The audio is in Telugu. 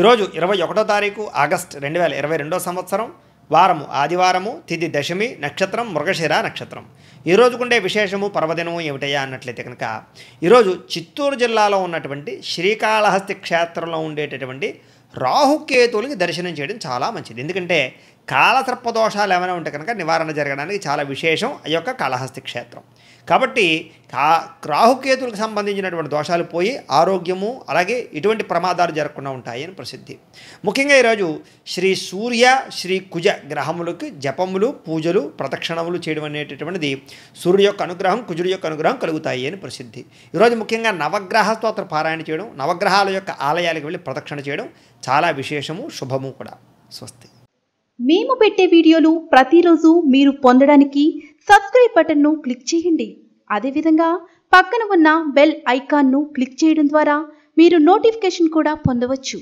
ఈరోజు ఇరవై ఒకటో తారీఖు ఆగస్ట్ రెండు వేల ఇరవై రెండో సంవత్సరం వారము ఆదివారము తిది దశమి నక్షత్రం మృగశిర నక్షత్రం ఈరోజుకు ఉండే విశేషము పర్వదినము ఏమిటయ్యా అన్నట్లయితే కనుక ఈరోజు చిత్తూరు జిల్లాలో ఉన్నటువంటి శ్రీకాళహస్తి క్షేత్రంలో ఉండేటటువంటి రాహుకేతువులకి దర్శనం చేయడం చాలా మంచిది ఎందుకంటే కాలసర్పదోషాలు ఏమైనా ఉంటే కనుక నివారణ జరగడానికి చాలా విశేషం ఆ యొక్క కాళహస్తి క్షేత్రం కాబట్టి కా రాహుకేతులకు సంబంధించినటువంటి దోషాలు పోయి ఆరోగ్యము అలాగే ఇటువంటి ప్రమాదాలు జరగకుండా ఉంటాయని ప్రసిద్ధి ముఖ్యంగా ఈరోజు శ్రీ సూర్య శ్రీ కుజ గ్రహములకి జపములు పూజలు ప్రదక్షిణములు చేయడం అనేటటువంటిది సూర్యుడు యొక్క అనుగ్రహం కుజుడి యొక్క అనుగ్రహం కలుగుతాయి అని ప్రసిద్ధి ఈరోజు ముఖ్యంగా నవగ్రహ స్తోత్ర పారాయణ చేయడం నవగ్రహాల యొక్క ఆలయాలకు వెళ్ళి ప్రదక్షిణ చేయడం చాలా విశేషము శుభము కూడా స్వస్తి మేము పెట్టే వీడియోలు ప్రతిరోజు మీరు పొందడానికి సబ్స్క్రైబ్ బటన్ను క్లిక్ చేయండి అదేవిధంగా పక్కన ఉన్న బెల్ ఐకాన్ను క్లిక్ చేయడం ద్వారా మీరు నోటిఫికేషన్ కూడా పొందవచ్చు